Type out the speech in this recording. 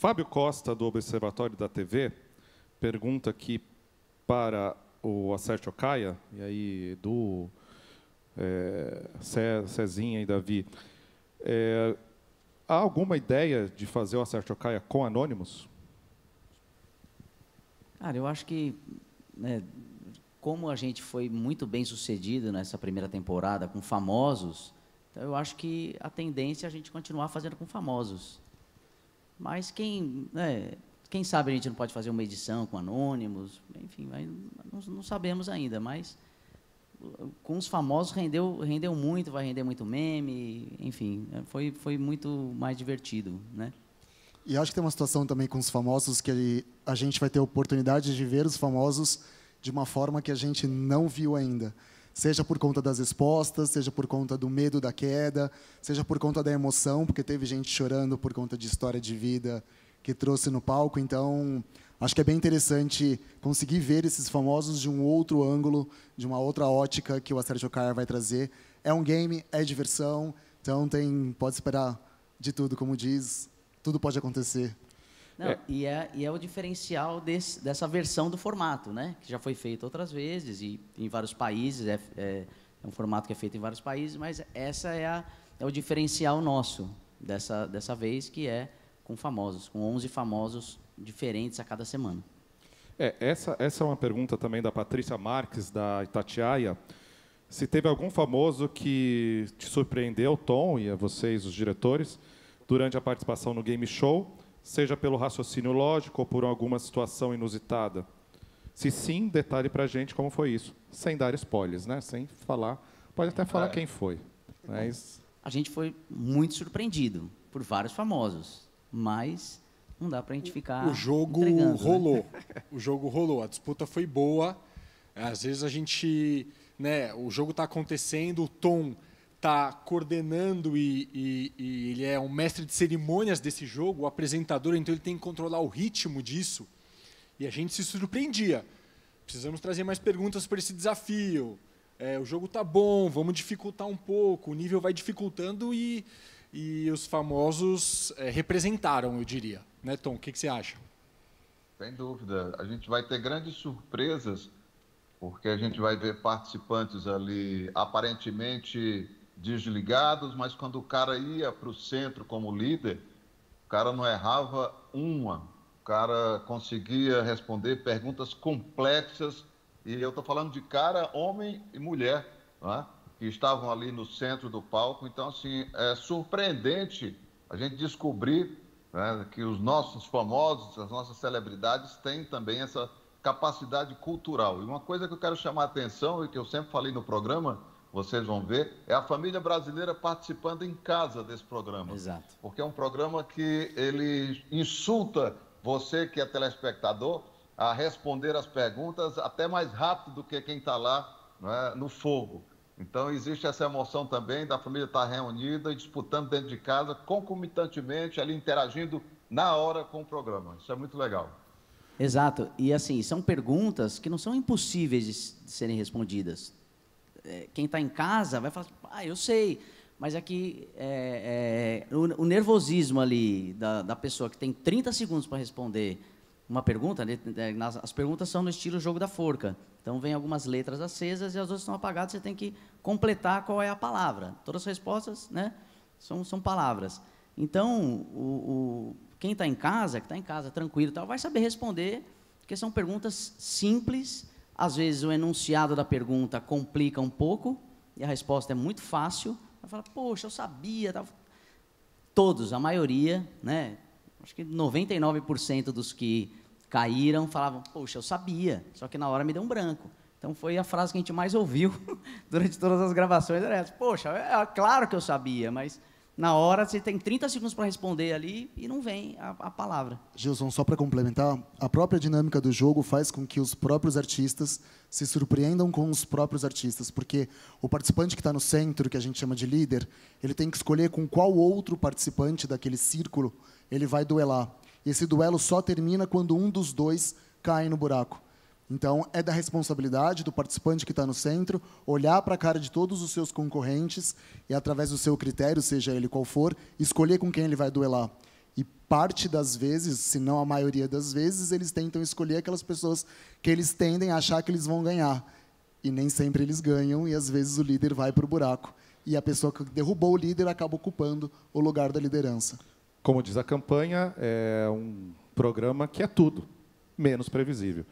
Fábio Costa, do Observatório da TV, pergunta aqui para o Acerte Ocaia, e aí do é, Cezinha e Davi, é, há alguma ideia de fazer o Acerte Ocaia com anônimos? Cara, eu acho que né, como a gente foi muito bem sucedido nessa primeira temporada com famosos, então eu acho que a tendência é a gente continuar fazendo com famosos. Mas quem, né, quem sabe a gente não pode fazer uma edição com anônimos, enfim, não, não, sabemos ainda, mas com os famosos rendeu, rendeu muito, vai render muito meme, enfim, foi, foi muito mais divertido, né? E acho que tem uma situação também com os famosos que a gente vai ter oportunidade de ver os famosos de uma forma que a gente não viu ainda. Seja por conta das respostas, seja por conta do medo da queda, seja por conta da emoção, porque teve gente chorando por conta de história de vida que trouxe no palco. Então, acho que é bem interessante conseguir ver esses famosos de um outro ângulo, de uma outra ótica que o Assédio Car vai trazer. É um game, é diversão, então tem, pode esperar de tudo, como diz, tudo pode acontecer. Não, é. E, é, e é o diferencial desse, dessa versão do formato, né? Que já foi feito outras vezes e em vários países. É, é, é um formato que é feito em vários países, mas essa é, a, é o diferencial nosso dessa, dessa vez, que é com famosos, com 11 famosos diferentes a cada semana. É, essa, essa é uma pergunta também da Patrícia Marques, da Itatiaia. Se teve algum famoso que te surpreendeu, Tom, e a vocês, os diretores, durante a participação no game show, seja pelo raciocínio lógico ou por alguma situação inusitada? Se sim, detalhe para a gente como foi isso, sem dar spoilers, né? sem falar. Pode até falar é. quem foi. Mas... A gente foi muito surpreendido por vários famosos, mas não dá para a gente ficar. O jogo né? rolou. Né? O jogo rolou. A disputa foi boa. Às vezes a gente. Né, o jogo está acontecendo, o tom está coordenando e, e, e, ele é um mestre de cerimônias desse jogo, o apresentador, então ele tem que controlar o ritmo disso. E a gente se surpreendia. Precisamos trazer mais perguntas para esse desafio. É, o jogo tá bom, vamos dificultar um pouco. O nível vai dificultando e, e os famosos é, representaram, eu diria. Né, Tom? O que, que você acha? Sem dúvida. A gente vai ter grandes surpresas, porque a gente vai ver participantes ali aparentemente desligados, mas quando o cara ia para o centro como líder, o cara não errava uma. O cara conseguia responder perguntas complexas. E eu estou falando de cara, homem e mulher, né? que estavam ali no centro do palco. Então, assim, é surpreendente a gente descobrir né, que os nossos famosos, as nossas celebridades têm também essa capacidade cultural. E uma coisa que eu quero chamar a atenção e que eu sempre falei no programa vocês vão ver, é a família brasileira participando em casa desse programa. Exato. Porque é um programa que ele insulta você que é telespectador a responder as perguntas até mais rápido do que quem está lá né, no fogo. Então existe essa emoção também da família estar tá reunida e disputando dentro de casa, concomitantemente, ali interagindo na hora com o programa. Isso é muito legal. Exato. E assim, são perguntas que não são impossíveis de serem respondidas é, quem está em casa vai falar, assim, ah, eu sei, mas é que é, é, o, o, nervosismo ali da, da, pessoa que tem 30 segundos para responder uma pergunta, né, é, nas, as perguntas são no estilo jogo da forca. Então, vem algumas letras acesas e as outras estão apagadas, você tem que completar qual é a palavra. Todas as respostas né, são, são palavras. Então, o, o quem está em casa, que está em casa tranquilo, tal, vai saber responder, porque são perguntas simples às vezes o enunciado da pergunta complica um pouco e a resposta é muito fácil. Ela fala, poxa, eu sabia. Todos, a maioria, né? acho que 99% dos que caíram falavam, poxa, eu sabia, só que na hora me deu um branco. Então foi a frase que a gente mais ouviu durante todas as gravações, era essa, poxa, é, é claro que eu sabia, mas na hora, você tem 30 segundos para responder ali e não vem a, a palavra. Gilson, só para complementar, a própria dinâmica do jogo faz com que os próprios artistas se surpreendam com os próprios artistas, porque o participante que está no centro, que a gente chama de líder, ele tem que escolher com qual outro participante daquele círculo ele vai duelar. E Esse duelo só termina quando um dos dois cai no buraco. Então, é da responsabilidade do participante que está no centro olhar para a cara de todos os seus concorrentes e, através do seu critério, seja ele qual for, escolher com quem ele vai duelar. E parte das vezes, se não a maioria das vezes, eles tentam escolher aquelas pessoas que eles tendem a achar que eles vão ganhar. E nem sempre eles ganham, e às vezes o líder vai para o buraco. E a pessoa que derrubou o líder acaba ocupando o lugar da liderança. Como diz a campanha, é um programa que é tudo, menos previsível.